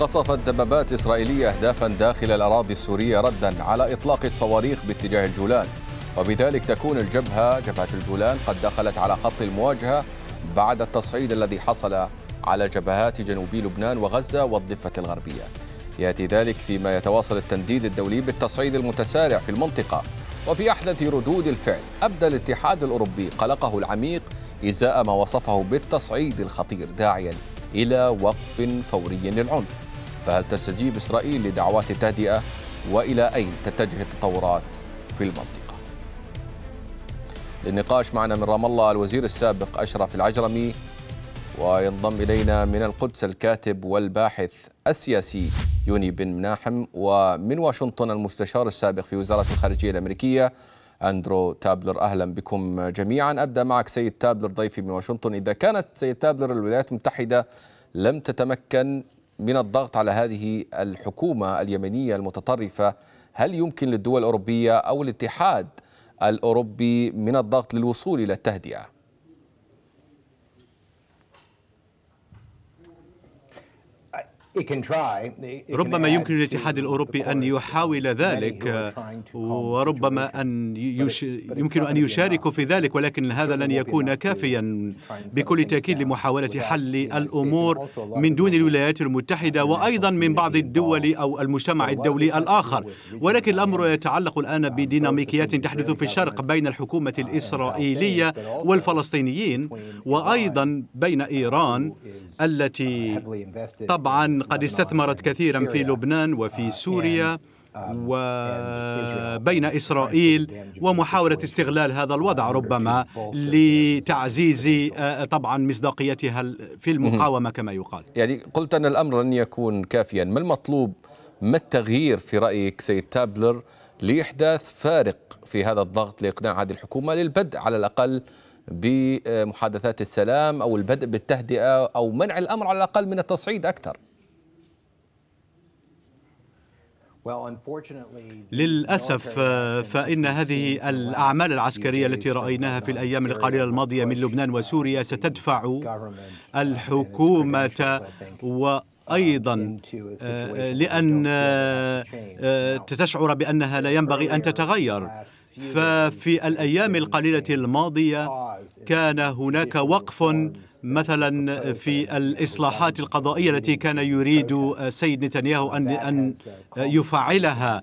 قصفت دبابات إسرائيلية أهدافا داخل الأراضي السورية ردا على إطلاق الصواريخ باتجاه الجولان وبذلك تكون الجبهة جبهة الجولان قد دخلت على خط المواجهة بعد التصعيد الذي حصل على جبهات جنوبي لبنان وغزة والضفة الغربية يأتي ذلك فيما يتواصل التنديد الدولي بالتصعيد المتسارع في المنطقة وفي أحدث ردود الفعل أبدى الاتحاد الأوروبي قلقه العميق إزاء ما وصفه بالتصعيد الخطير داعيا إلى وقف فوري للعنف فهل تستجيب إسرائيل لدعوات التهدئة وإلى أين تتجه التطورات في المنطقة للنقاش معنا من رام الله الوزير السابق أشرف العجرمي وينضم إلينا من القدس الكاتب والباحث السياسي يوني بن مناحم ومن واشنطن المستشار السابق في وزارة الخارجية الأمريكية أندرو تابلر أهلا بكم جميعا أبدأ معك سيد تابلر ضيفي من واشنطن إذا كانت سيد تابلر الولايات المتحدة لم تتمكن من الضغط على هذه الحكومة اليمنية المتطرفة هل يمكن للدول الأوروبية أو الاتحاد الأوروبي من الضغط للوصول إلى التهدئة؟ ربما يمكن للاتحاد الأوروبي أن يحاول ذلك وربما أن يش... يمكن أن يشاركوا في ذلك ولكن هذا لن يكون كافيا بكل تأكيد لمحاولة حل الأمور من دون الولايات المتحدة وأيضا من بعض الدول أو المجتمع الدولي الآخر ولكن الأمر يتعلق الآن بديناميكيات تحدث في الشرق بين الحكومة الإسرائيلية والفلسطينيين وأيضا بين إيران التي طبعا قد استثمرت كثيرا في لبنان وفي سوريا um, وبين إسرائيل ومحاولة استغلال هذا الوضع ربما لتعزيز آه، طبعا مصداقيتها في المقاومة كما يقال يعني قلت أن الأمر لن يكون كافيا ما المطلوب ما التغيير في رأيك سيد تابلر لإحداث فارق في هذا الضغط لإقناع هذه الحكومة للبدء على الأقل بمحادثات السلام أو البدء بالتهدئة أو منع الأمر على الأقل من التصعيد أكثر للأسف فإن هذه الأعمال العسكرية التي رأيناها في الأيام القليلة الماضية من لبنان وسوريا ستدفع الحكومة uh, و ايضا آه، لان آه، تشعر بانها لا ينبغي ان تتغير ففي الأيام القليلة الماضية كان هناك وقف مثلا في الإصلاحات القضائية التي كان يريد سيد نتنياهو أن أن يفعلها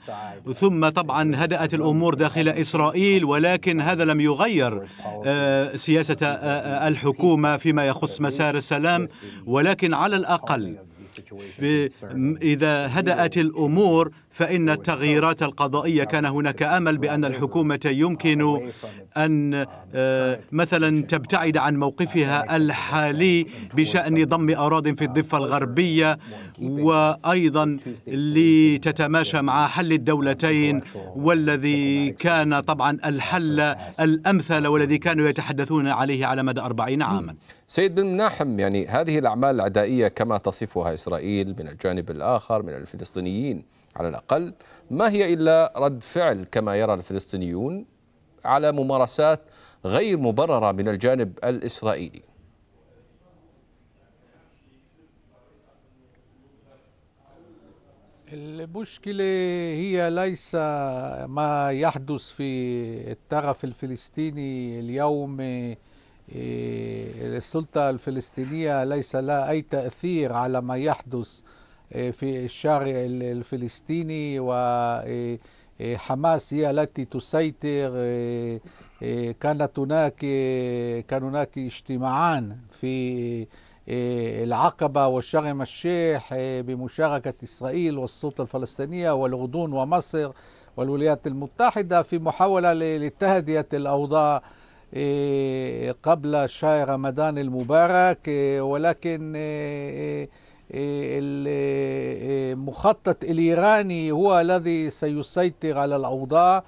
ثم طبعا هدأت الأمور داخل إسرائيل ولكن هذا لم يغير آه، سياسة آه، آه، الحكومة فيما يخص مسار السلام ولكن على الأقل إذا هدأت الأمور فإن التغييرات القضائية كان هناك أمل بأن الحكومة يمكن أن آه، مثلا تبتعد عن موقفها الحالي بشأن ضم أراضٍ في الضفة الغربية وأيضا لتتماشى مع حل الدولتين والذي كان طبعا الحل الأمثل والذي كانوا يتحدثون عليه على مدى أربعين عاما سيد بن مناحم يعني هذه الأعمال العدائية كما تصفها إسرائيل من الجانب الآخر من الفلسطينيين على الأقل ما هي إلا رد فعل كما يرى الفلسطينيون على ممارسات غير مبررة من الجانب الإسرائيلي المشكلة هي ليس ما يحدث في الطرف الفلسطيني اليوم إيه، السلطة الفلسطينية ليس لها أي تأثير على ما يحدث آه، في الشارع الفلسطيني وحماس آه، آه، هي التي تسيطر كانت هناك كان هناك اجتماعان في العقبة وشرم الشيخ بمشاركة إسرائيل والسلطة الفلسطينية والأردن ومصر والولايات المتحدة في محاولة لتهدئة الأوضاع قبل شهر رمضان المبارك ولكن المخطط الإيراني هو الذي سيسيطر على الأوضاع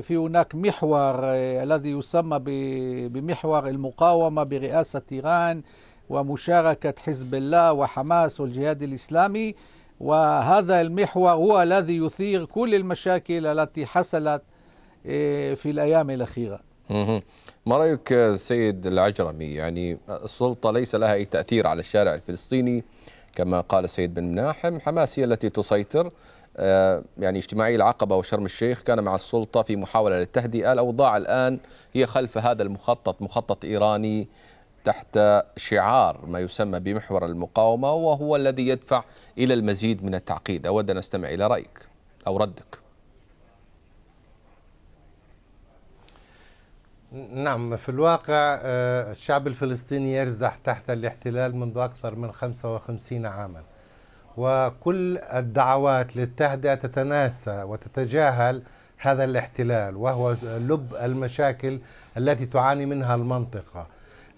في هناك محور آه، الذي يسمى بمحور المقاومة برئاسة إيران ومشاركة حزب الله وحماس والجهاد الإسلامي وهذا المحور هو الذي يثير كل المشاكل التي حصلت آه، في الأيام الأخيرة ما رايك سيد العجرمي يعني السلطه ليس لها اي تاثير على الشارع الفلسطيني كما قال السيد بن مناحم حماس هي التي تسيطر آه، يعني اجتماعي العقبة وشرم الشيخ كان مع السلطة في محاولة للتهدئة الأوضاع الآن هي خلف هذا المخطط مخطط إيراني تحت شعار ما يسمى بمحور المقاومة وهو الذي يدفع إلى المزيد من التعقيد أود أن أستمع إلى رأيك أو ردك نعم في الواقع آه، الشعب الفلسطيني يرزح تحت الاحتلال منذ أكثر من 55 عاما وكل الدعوات للتهدئة تتناسى وتتجاهل هذا الاحتلال وهو لب المشاكل التي تعاني منها المنطقة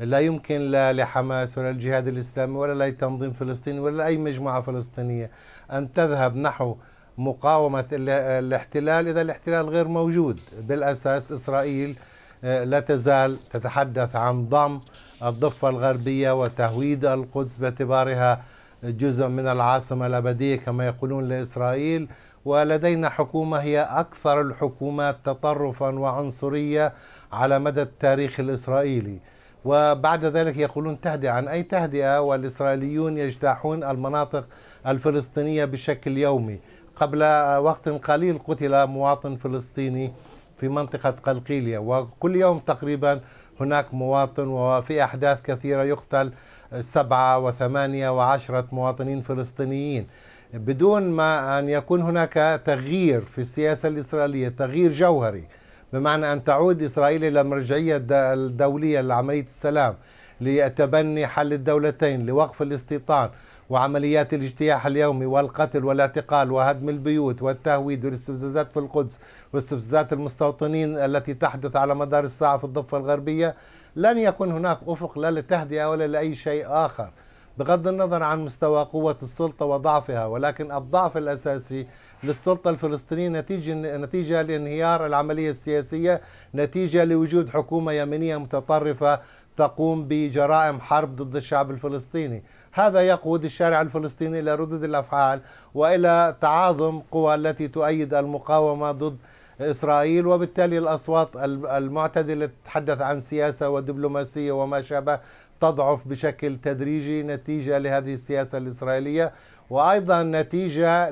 لا يمكن لا لحماس ولا الجهاد الإسلامي ولا لأي تنظيم فلسطيني ولا أي مجموعة فلسطينية أن تذهب نحو مقاومة الاحتلال إذا الاحتلال غير موجود بالأساس إسرائيل آه، لا تزال تتحدث عن ضم الضفة الغربية وتهويد القدس باعتبارها جزء من العاصمة الأبدية كما يقولون لإسرائيل ولدينا حكومة هي أكثر الحكومات تطرفا وعنصرية على مدى التاريخ الإسرائيلي وبعد ذلك يقولون تهدئة عن أي تهدئة والإسرائيليون يجتاحون المناطق الفلسطينية بشكل يومي قبل وقت قليل قتل مواطن فلسطيني في منطقة قلقيلية وكل يوم تقريبا هناك مواطن وفي أحداث كثيرة يقتل سبعة وثمانية وعشرة مواطنين فلسطينيين بدون ما أن يكون هناك تغيير في السياسة الإسرائيلية تغيير جوهري بمعنى أن تعود إسرائيل إلى المرجعية الدولية لعملية السلام لتبني حل الدولتين لوقف الاستيطان وعمليات الاجتياح اليومي والقتل والاعتقال وهدم البيوت والتهويد والاستفزازات في القدس واستفزازات المستوطنين التي تحدث على مدار الساعة في الضفة الغربية لن يكون هناك أفق لا للتهدئة ولا لأي شيء آخر بغض النظر عن مستوى قوة السلطة وضعفها ولكن الضعف الأساسي للسلطة الفلسطينية نتيجة, نتيجة لانهيار العملية السياسية نتيجة لوجود حكومة يمينية متطرفة تقوم بجرائم حرب ضد الشعب الفلسطيني هذا يقود الشارع الفلسطيني إلى ردود الأفعال وإلى تعاظم قوى التي تؤيد المقاومة ضد إسرائيل وبالتالي الأصوات المعتدلة تتحدث عن سياسة ودبلوماسية وما شابه تضعف بشكل تدريجي نتيجة لهذه السياسة الإسرائيلية وأيضا نتيجة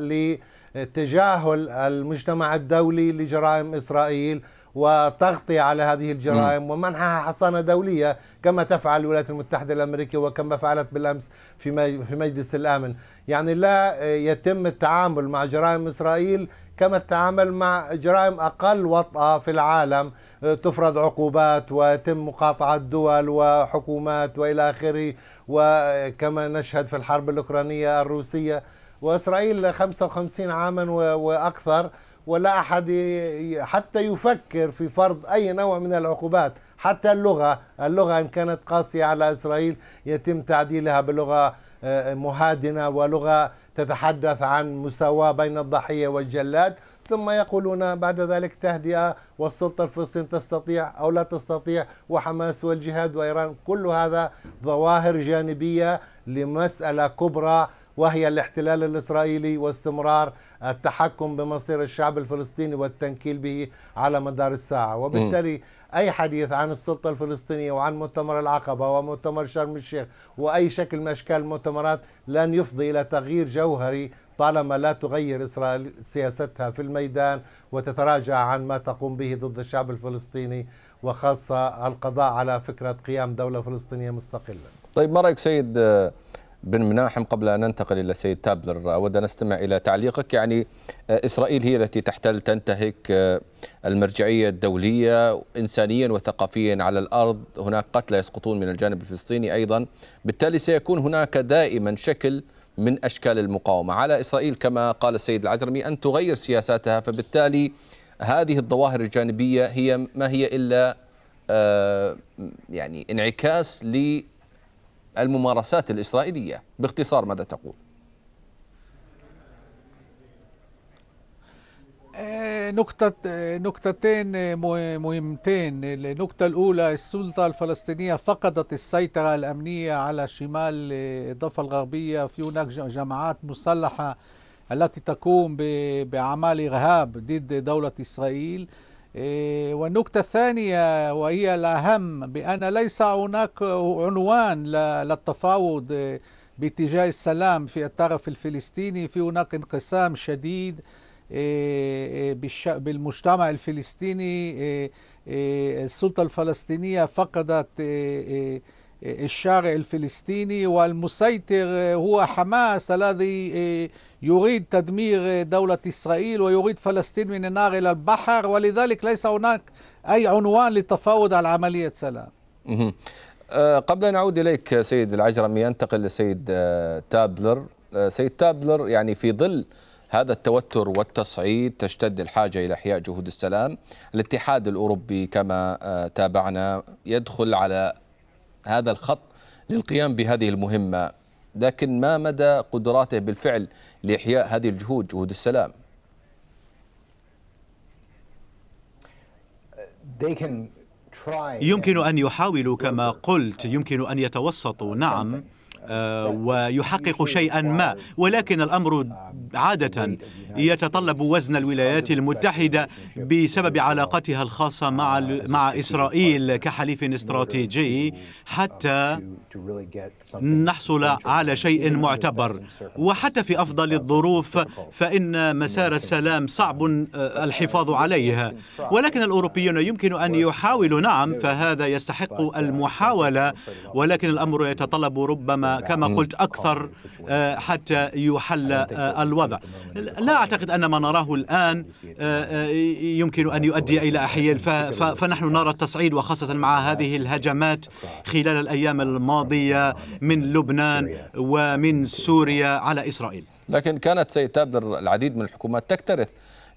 لتجاهل المجتمع الدولي لجرائم إسرائيل وتغطي على هذه الجرائم ومنحها حصانة دولية كما تفعل الولايات المتحدة الأمريكية وكما فعلت بالأمس في في مجلس الأمن يعني لا يتم التعامل مع جرائم إسرائيل كما التعامل مع جرائم أقل وطأة في العالم آه، تفرض عقوبات ويتم مقاطعة دول وحكومات وإلى آخره وكما نشهد في الحرب الأوكرانية الروسية وإسرائيل 55 عاما وأكثر ولا أحد حتى يفكر في فرض أي نوع من العقوبات حتى اللغة اللغة إن كانت قاسية على إسرائيل يتم تعديلها بلغة آه، مهادنة ولغة تتحدث عن مساواة بين الضحية والجلاد ثم يقولون بعد ذلك تهدئة والسلطة الفلسطينية تستطيع أو لا تستطيع وحماس والجهاد وإيران كل هذا ظواهر جانبية لمسألة كبرى وهي الاحتلال الإسرائيلي واستمرار التحكم بمصير الشعب الفلسطيني والتنكيل به على مدار الساعة وبالتالي أي حديث عن السلطة الفلسطينية وعن مؤتمر العقبة ومؤتمر شرم الشيخ وأي شكل من أشكال المؤتمرات لن يفضي إلى تغيير جوهري طالما لا تغير إسرائيل سياستها في الميدان وتتراجع عن ما تقوم به ضد الشعب الفلسطيني وخاصة القضاء على فكرة قيام دولة فلسطينية مستقلة طيب ما رأيك سيد آه، بن مناحم قبل أن ننتقل إلى السيد تابلر أود أن أستمع إلى تعليقك يعني آه، إسرائيل هي التي تحتل تنتهك آه، المرجعية الدولية إنسانيا وثقافيا على الأرض هناك قتلى يسقطون من الجانب الفلسطيني أيضا بالتالي سيكون هناك دائما شكل من أشكال المقاومة على إسرائيل كما قال السيد العجرمي أن تغير سياساتها فبالتالي هذه الظواهر الجانبية هي ما هي إلا آه، يعني انعكاس ل الممارسات الإسرائيلية باختصار ماذا تقول؟ آه، نقطة آه، نقطتين آه، مهمتين النقطة الأولى السلطة الفلسطينية فقدت السيطرة الأمنية على شمال الضفة الغربية في هناك جماعات مسلحة التي تقوم بأعمال إرهاب ضد دولة إسرائيل إيه، والنكتة الثانية وهي الأهم بأن ليس هناك عنوان للتفاوض باتجاه السلام في الطرف الفلسطيني في هناك انقسام شديد إيه، إيه، بالمجتمع الفلسطيني السلطة الفلسطينية فقدت الشارع الفلسطيني والمسيطر آه، هو حماس الذي آه، يريد تدمير آه، دولة إسرائيل ويريد فلسطين من النار إلى البحر ولذلك ليس هناك أي عنوان للتفاوض على عملية سلام قبل أن أعود إليك سيد العجرمي أنتقل لسيد تابلر سيد تابلر يعني في ظل هذا التوتر والتصعيد تشتد الحاجة إلى إحياء جهود السلام الاتحاد الأوروبي كما تابعنا يدخل على هذا الخط للقيام بهذه المهمة لكن ما مدى قدراته بالفعل لإحياء هذه الجهود جهود السلام يمكن أن يحاولوا كما قلت يمكن أن يتوسطوا نعم آه، ويحقق شيئا ما ولكن الأمر آه، عادة يتطلب وزن الولايات المتحدة بسبب علاقتها الخاصة مع آه، مع إسرائيل كحليف استراتيجي uh, حتى نحصل على شيء معتبر وحتى في أفضل الظروف فإن مسار السلام صعب الحفاظ عليه ولكن الأوروبيون يمكن أن يحاولوا نعم فهذا يستحق uh, المحاولة ولكن الأمر يتطلب ربما كما قلت اكثر آه، حتى يحل آه، الوضع لا اعتقد ان ما نراه الان آه، يمكن ان يؤدي الى احيال فنحن نرى التصعيد وخاصه مع هذه الهجمات خلال الايام الماضيه من لبنان ومن سوريا على اسرائيل لكن كانت سيد العديد من الحكومات تكترث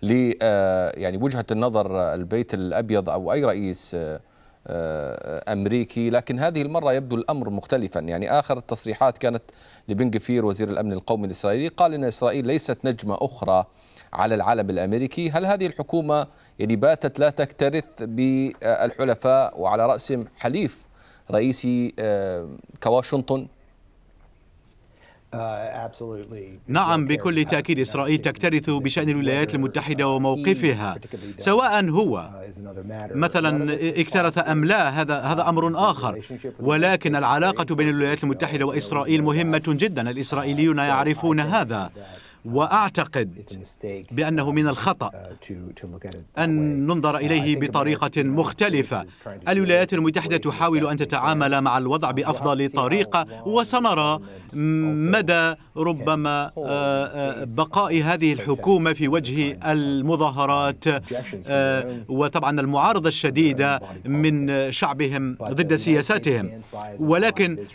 ل يعني وجهه النظر البيت الابيض او اي رئيس آه، امريكي لكن هذه المره يبدو الامر مختلفا يعني اخر التصريحات كانت لبن غفير وزير الامن القومي الاسرائيلي قال ان اسرائيل ليست نجمه اخرى على العالم الامريكي هل هذه الحكومه يعني باتت لا تكترث بالحلفاء وعلى راسهم حليف رئيسي آه، كواشنطن آه، نعم بكل تأكيد إسرائيل تكترث بشأن الولايات المتحدة وموقفها سواء هو uh, مثلا اكترث أم لا هذا هذا أمر آخر ولكن العلاقة بين الولايات المتحدة وإسرائيل مهمة جدا الإسرائيليون يعرفون هذا واعتقد بانه من الخطا uh, ان ننظر uh, اليه بطريقه مختلفه الولايات المتحده تحاول ان تتعامل مع الوضع بافضل طريقه وسنرى مدى ربما آه، آه، بقاء هذه الحكومه في وجه المظاهرات آه، وطبعا المعارضه الشديده من شعبهم ضد سياساتهم ولكن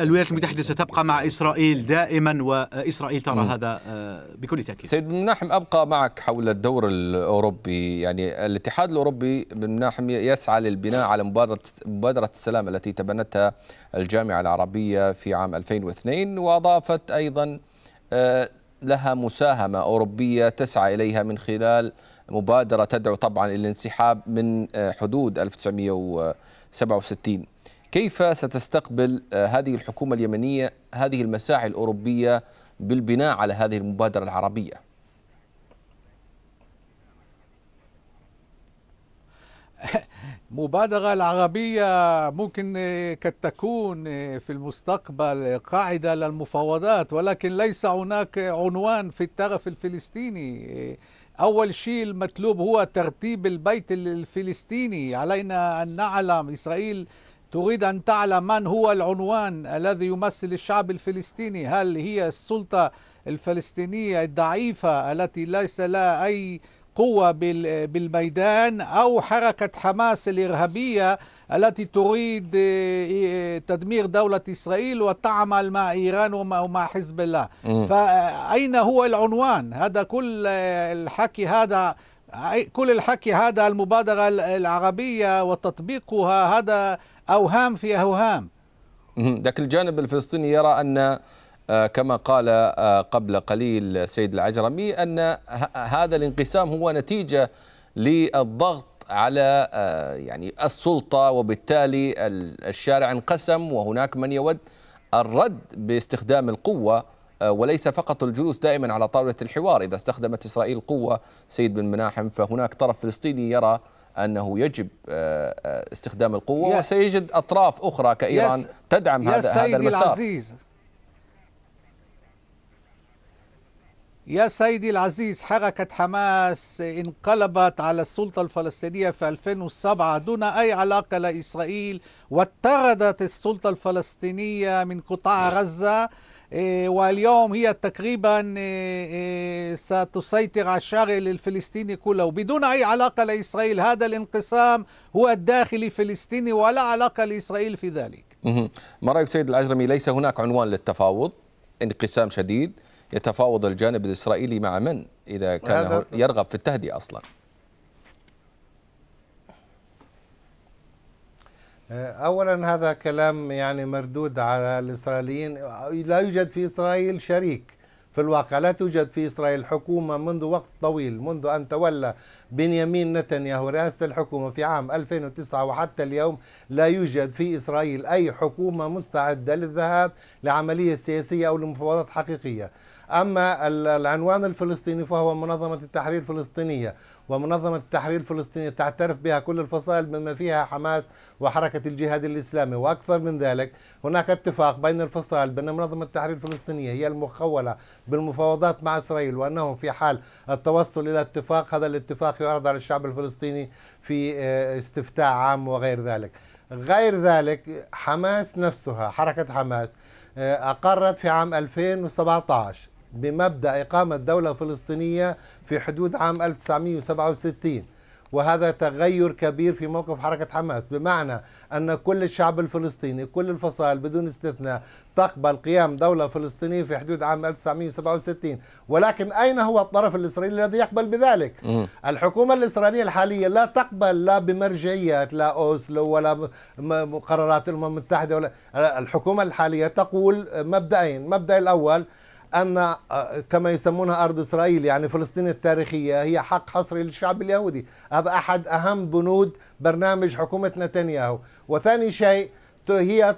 الولايات المتحده ستبقى مع اسرائيل دائما واسرائيل ترى هذا آه، بكل تاكيد. سيد بن مناحم ابقى معك حول الدور الاوروبي، يعني الاتحاد الاوروبي بن مناحم يسعى للبناء على مبادره مبادره السلام التي تبنتها الجامعه العربيه في عام 2002 واضافت ايضا آه، لها مساهمه اوروبيه تسعى اليها من خلال مبادره تدعو طبعا الى الانسحاب من آه، حدود 1967 كيف ستستقبل هذه الحكومه اليمنيه هذه المساعي الاوروبيه بالبناء على هذه المبادرة العربية مبادرة العربية ممكن قد تكون في المستقبل قاعدة للمفاوضات ولكن ليس هناك عنوان في الطرف الفلسطيني أول شيء المطلوب هو ترتيب البيت الفلسطيني علينا أن نعلم إسرائيل تريد أن تعلم من هو العنوان الذي يمثل الشعب الفلسطيني هل هي السلطة الفلسطينية الضعيفة التي ليس لها أي قوة بالميدان أو حركة حماس الإرهابية التي تريد آه، تدمير دولة إسرائيل وتعمل مع إيران ومع حزب الله فأين هو العنوان هذا كل آه، الحكي هذا كل الحكي هذا المبادرة العربية وتطبيقها هذا أوهام في أوهام لكن الجانب الفلسطيني يرى أن آه، كما قال آه، قبل قليل سيد العجرمي أن هذا الانقسام هو نتيجة للضغط على آه، يعني السلطة وبالتالي الشارع انقسم وهناك من يود الرد باستخدام القوة آه، وليس فقط الجلوس دائما على طاولة الحوار إذا استخدمت إسرائيل قوة سيد بن مناحم فهناك طرف فلسطيني يرى أنه يجب آه، آه، استخدام القوة وسيجد أطراف أخرى كإيران تدعم هذا هذا المسار العزيز يا سيدي العزيز حركة حماس انقلبت على السلطة الفلسطينية في 2007 دون أي علاقة لإسرائيل واتردت السلطة الفلسطينية من قطاع غزة واليوم هي تقريبا ستسيطر على الشارع الفلسطيني كله بدون أي علاقة لإسرائيل هذا الانقسام هو الداخلي فلسطيني ولا علاقة لإسرائيل في ذلك ما رأيك سيد العجرمي ليس هناك عنوان للتفاوض انقسام شديد يتفاوض الجانب الإسرائيلي مع من إذا كان يرغب في التهدئة أصلاً آه، اولا هذا كلام يعني مردود على الاسرائيليين لا يوجد في اسرائيل شريك في الواقع لا توجد في اسرائيل حكومه منذ وقت طويل منذ ان تولى بنيامين نتنياهو رئاسه الحكومه في عام 2009 وحتى اليوم لا يوجد في اسرائيل اي حكومه مستعده للذهاب لعمليه سياسيه او لمفاوضات حقيقيه. اما العنوان الفلسطيني فهو منظمه التحرير الفلسطينيه ومنظمة التحرير الفلسطينية تعترف بها كل الفصائل بما فيها حماس وحركة الجهاد الإسلامي وأكثر من ذلك هناك اتفاق بين الفصائل بأن منظمة التحرير الفلسطينية هي المخولة بالمفاوضات مع إسرائيل وأنه في حال التوصل إلى اتفاق هذا الاتفاق يعرض على الشعب الفلسطيني في آه، استفتاء عام وغير ذلك غير ذلك حماس نفسها حركة حماس آه، أقرت في عام 2017 بمبدأ إقامة دولة فلسطينية في حدود عام 1967 وهذا تغير كبير في موقف حركة حماس بمعنى أن كل الشعب الفلسطيني كل الفصائل بدون استثناء تقبل قيام دولة فلسطينية في حدود عام 1967 ولكن أين هو الطرف الإسرائيلي الذي يقبل بذلك م. الحكومة الإسرائيلية الحالية لا تقبل لا بمرجعيات لا أوسلو ولا قرارات الأمم المتحدة ولا الحكومة الحالية تقول مبدأين مبدأ الأول ان آه، كما يسمونها ارض اسرائيل يعني فلسطين التاريخيه هي حق حصري للشعب اليهودي، هذا احد اهم بنود برنامج حكومه نتنياهو، وثاني شيء هي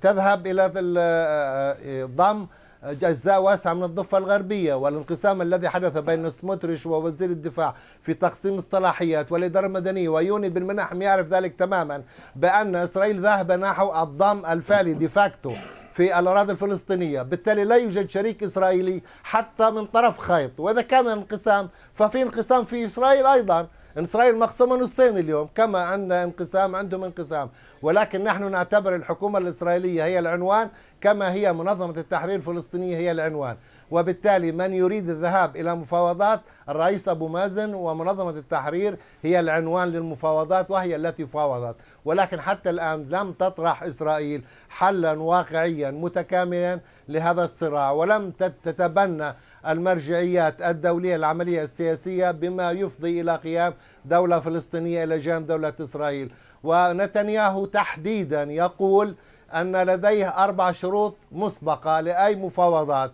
تذهب الى آه، آه، ضم اجزاء واسعه من الضفه الغربيه والانقسام الذي حدث بين سموتريش ووزير الدفاع في تقسيم الصلاحيات والاداره المدنيه ويوني بن منحم يعرف ذلك تماما بان اسرائيل ذهب نحو الضم الفعلي ديفاكتو في الأراضي الفلسطينية بالتالي لا يوجد شريك إسرائيلي حتى من طرف خيط وإذا كان انقسام ففي انقسام في إسرائيل أيضا إسرائيل مقسومة نصين اليوم كما عندنا انقسام عندهم انقسام ولكن نحن نعتبر الحكومة الإسرائيلية هي العنوان كما هي منظمة التحرير الفلسطينية هي العنوان وبالتالي من يريد الذهاب إلى مفاوضات الرئيس أبو مازن ومنظمة التحرير هي العنوان للمفاوضات وهي التي فاوضت ولكن حتى الآن لم تطرح إسرائيل حلا واقعيا متكاملا لهذا الصراع ولم تتبنى المرجعيات الدولية العملية السياسية بما يفضي إلى قيام دولة فلسطينية إلى جانب دولة إسرائيل ونتنياهو تحديدا يقول أن لديه أربع شروط مسبقة لأي مفاوضات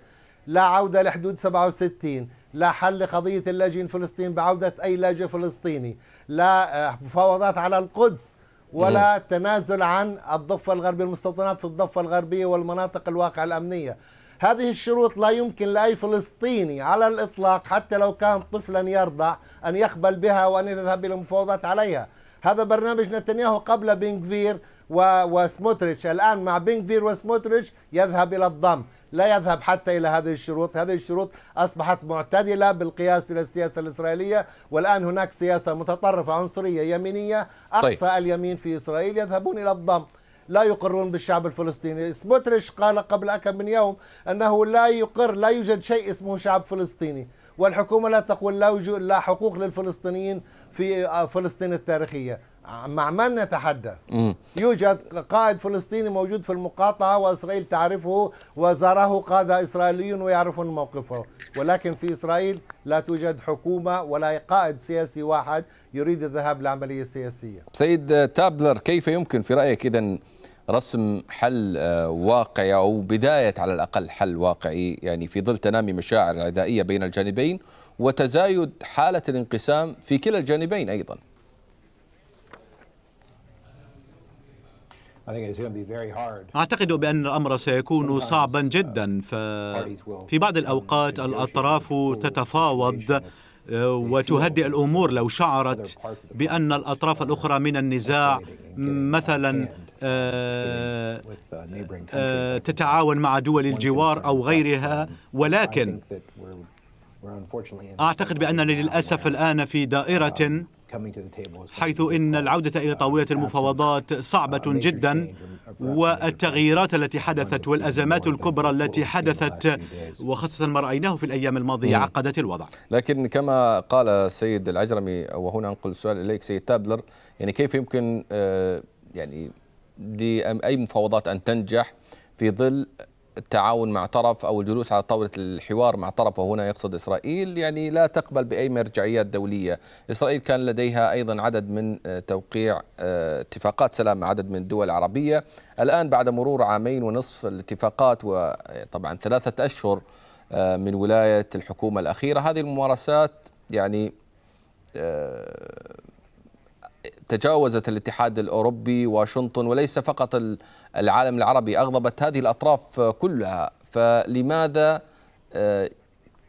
لا عودة لحدود 67 لا حل قضية اللاجئين فلسطين بعودة أي لاجئ فلسطيني لا آه، مفاوضات على القدس ولا مم. تنازل عن الضفة الغربية المستوطنات في الضفة الغربية والمناطق الواقع الأمنية هذه الشروط لا يمكن لأي فلسطيني على الإطلاق حتى لو كان طفلا يرضع أن يقبل بها وأن يذهب إلى المفاوضات عليها هذا برنامج نتنياهو قبل بينغفير وسموتريتش الآن مع بينغفير وسموتريتش يذهب إلى الضم لا يذهب حتى إلى هذه الشروط هذه الشروط أصبحت معتدلة بالقياس إلى السياسة الإسرائيلية والآن هناك سياسة متطرفة عنصرية يمينية طيب. أقصى طيب. اليمين في إسرائيل يذهبون إلى الضم لا يقرون بالشعب الفلسطيني سموتريش قال قبل كم من يوم أنه لا يقر لا يوجد شيء اسمه شعب فلسطيني والحكومة لا تقول لا, لا حقوق للفلسطينيين في آه، فلسطين التاريخية مع من نتحدث يوجد قائد فلسطيني موجود في المقاطعة وإسرائيل تعرفه وزاره قادة إسرائيليون ويعرفون موقفه ولكن في إسرائيل لا توجد حكومة ولا قائد سياسي واحد يريد الذهاب لعملية سياسية سيد تابلر كيف يمكن في رأيك إذا رسم حل آه، واقعي أو بداية على الأقل حل واقعي يعني في ظل تنامي مشاعر عدائية بين الجانبين وتزايد حالة الانقسام في كلا الجانبين أيضاً أعتقد بأن الأمر سيكون صعبا جدا ففي بعض الأوقات الأطراف تتفاوض آه، وتهدئ الأمور لو شعرت بأن الأطراف الأخرى من النزاع مثلا آه، uh, آه، تتعاون مع دول الجوار أو غيرها ولكن أعتقد بأننا للأسف الآن في uh, دائرة حيث ان العوده الى uh, طاوله المفاوضات uh, صعبه جدا والتغييرات التي حدثت والازمات الكبرى التي حدثت وخاصه ما رايناه في الايام الماضيه hmm. عقدت الوضع. لكن كما قال السيد العجرمي وهنا انقل السؤال اليك سيد تابلر يعني كيف يمكن آه، يعني لاي مفاوضات ان تنجح في ظل التعاون مع طرف او الجلوس على طاوله الحوار مع طرف وهنا يقصد اسرائيل يعني لا تقبل باي مرجعيات دوليه، اسرائيل كان لديها ايضا عدد من آه، توقيع آه، اتفاقات سلام مع عدد من الدول العربيه، الان بعد مرور عامين ونصف الاتفاقات وطبعا آه، ثلاثه اشهر من ولايه الحكومه الاخيره هذه الممارسات يعني تجاوزت الاتحاد الأوروبي واشنطن وليس فقط العالم العربي أغضبت هذه الأطراف كلها فلماذا آه،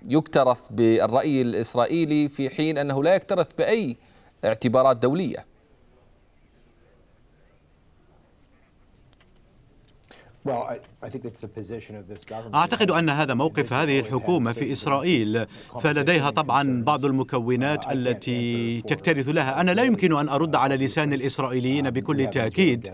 يكترث بالرأي الإسرائيلي في حين أنه لا يكترث بأي اعتبارات دولية Well, I, أعتقد أن هذا موقف هذه الحكومة في إسرائيل فلديها طبعا بعض المكونات التي تكترث لها أنا لا يمكن أن أرد على لسان الإسرائيليين بكل تأكيد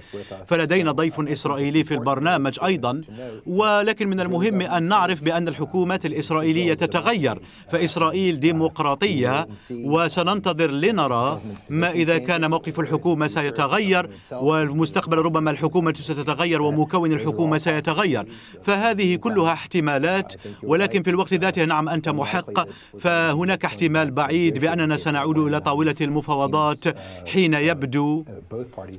فلدينا ضيف إسرائيلي في البرنامج أيضا ولكن من المهم أن نعرف بأن الحكومات الإسرائيلية تتغير فإسرائيل ديمقراطية وسننتظر لنرى ما إذا كان موقف الحكومة سيتغير والمستقبل ربما الحكومة ستتغير ومكون الحكومة سيتغير يتغير فهذه كلها احتمالات ولكن في الوقت ذاته نعم أنت محق فهناك احتمال بعيد بأننا سنعود إلى طاولة المفاوضات حين يبدو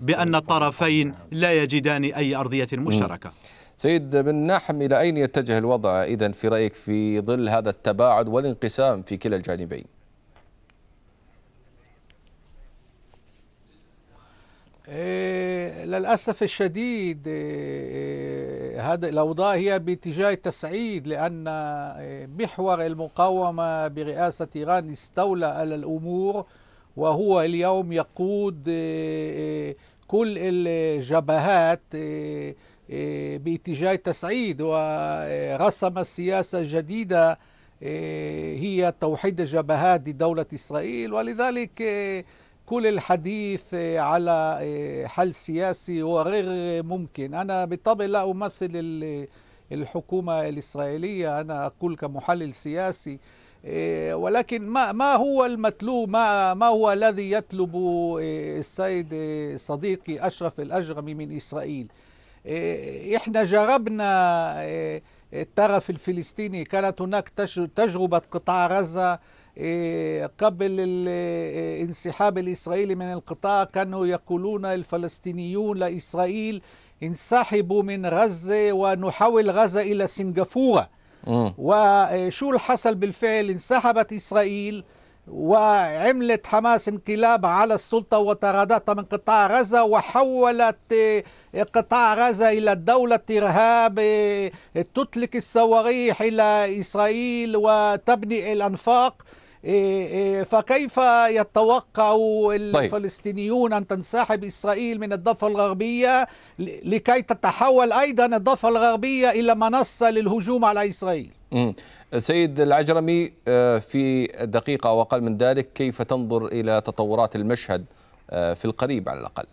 بأن الطرفين لا يجدان أي أرضية مشتركة سيد بن نحم إلى أين يتجه الوضع إذا في رأيك في ظل هذا التباعد والانقسام في كلا الجانبين إيه، للأسف الشديد إيه، إيه، هذا الأوضاع هي باتجاه التسعيد لأن محور المقاومة برئاسة إيران استولى على الأمور وهو اليوم يقود كل الجبهات باتجاه التسعيد ورسم السياسة الجديدة هي توحيد الجبهات لدولة إسرائيل ولذلك كل الحديث آه، على آه، حل سياسي وغير ممكن أنا بالطبع لا أمثل الحكومة الإسرائيلية أنا أقول كمحلل سياسي آه، ولكن ما ما هو المطلوب ما ما هو الذي يطلب السيد صديقي اشرف الاجرمي من اسرائيل احنا جربنا الطرف الفلسطيني كانت هناك تجربه قطاع غزه إيه، قبل الانسحاب إيه، الإسرائيلي من القطاع كانوا يقولون الفلسطينيون لإسرائيل انسحبوا من غزة ونحول غزة إلى سنغافورة وشو اللي حصل بالفعل انسحبت إسرائيل وعملت حماس انقلاب على السلطة وطردتها من قطاع غزة وحولت إيه، قطاع غزة إلى دولة إرهاب تطلق الصواريخ إلى إسرائيل وتبني الأنفاق إيه، إيه، فكيف يتوقع طيب. الفلسطينيون أن تنسحب إسرائيل من الضفة الغربية لكي تتحول أيضا الضفة الغربية إلى منصة للهجوم على إسرائيل سيد العجرمي آه، في دقيقة اقل من ذلك كيف تنظر إلى تطورات المشهد آه، في القريب على الأقل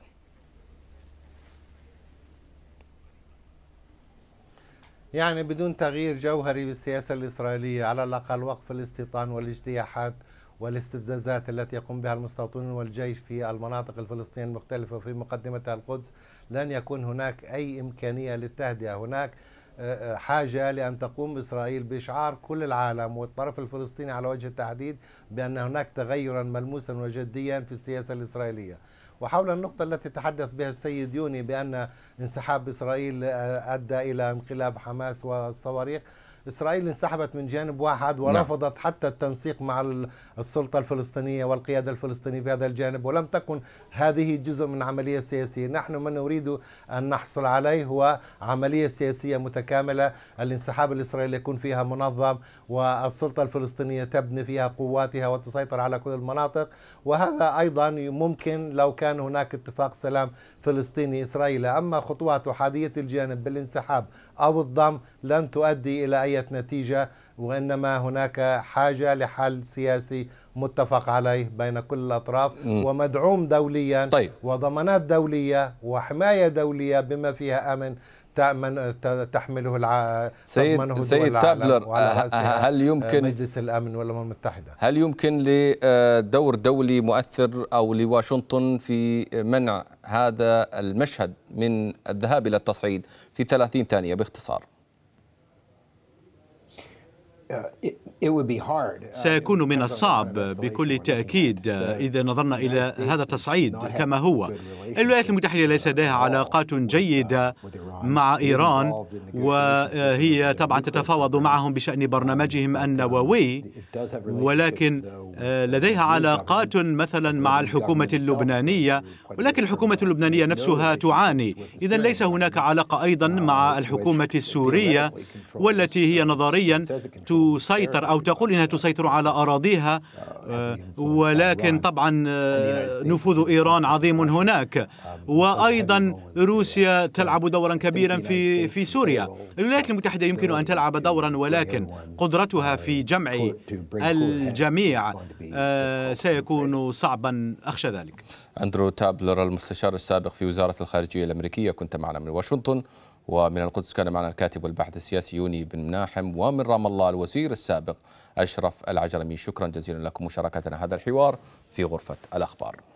يعني بدون تغيير جوهري بالسياسة الإسرائيلية على الأقل وقف الاستيطان والاجتياحات والاستفزازات التي يقوم بها المستوطنون والجيش في المناطق الفلسطينية المختلفة وفي مقدمتها القدس لن يكون هناك أي إمكانية للتهدئة هناك آه، آه، حاجة لأن تقوم إسرائيل بإشعار كل العالم والطرف الفلسطيني على وجه التحديد بأن هناك تغيرا ملموسا وجديا في السياسة الإسرائيلية وحول النقطة التي تحدث بها السيد يوني بأن انسحاب إسرائيل آه، أدى إلى انقلاب حماس والصواريخ إسرائيل انسحبت من جانب واحد نعم. ورفضت حتى التنسيق مع السلطة الفلسطينية والقيادة الفلسطينية في هذا الجانب ولم تكن هذه جزء من عملية سياسية نحن ما نريد أن نحصل عليه هو عملية سياسية متكاملة الانسحاب الإسرائيلي يكون فيها منظم والسلطة الفلسطينية تبني فيها قواتها وتسيطر على كل المناطق وهذا أيضا ممكن لو كان هناك اتفاق سلام فلسطيني إسرائيلي أما خطوات أحادية الجانب بالانسحاب أو الضم لن تؤدي إلى أي أي نتيجة وإنما هناك حاجة لحل سياسي متفق عليه بين كل الأطراف م. ومدعوم دوليا طيب. وضمانات دولية وحماية دولية بما فيها أمن تأمن تحمله الع... سيد سيد تابلر أه، أه، هل يمكن آه، مجلس الامن والامم المتحده هل يمكن لدور دولي مؤثر او لواشنطن في منع هذا المشهد من الذهاب الى التصعيد في 30 ثانيه باختصار uh, it, Uh, سيكون من الصعب بكل تأكيد uh, إذا نظرنا إلى هذا التصعيد كما هو الولايات المتحدة ليس لديها علاقات جيدة مع إيران وهي طبعا تتفاوض معهم بشأن برنامجهم uh, النووي ولكن آه، لديها علاقات مثلا مع الحكومة اللبنانية ولكن الحكومة اللبنانية نفسها تعاني إذا ليس هناك علاقة أيضا مع الحكومة السورية والتي هي نظريا تسيطر أو تقول إنها تسيطر على أراضيها آه، آه، ولكن طبعا آه، نفوذ إيران عظيم هناك وأيضا روسيا تلعب دورا كبيرا في في سوريا الولايات المتحدة يمكن أن تلعب دورا ولكن قدرتها في uh, جمع الجميع سيكون صعبا أخشى ذلك أندرو تابلر المستشار السابق في وزارة الخارجية الأمريكية كنت معنا من واشنطن ومن القدس كان معنا الكاتب والباحث السياسي يوني بن مناحم ومن رام الله الوزير السابق أشرف العجرمي شكرا جزيلا لكم مشاركتنا هذا الحوار في غرفة الأخبار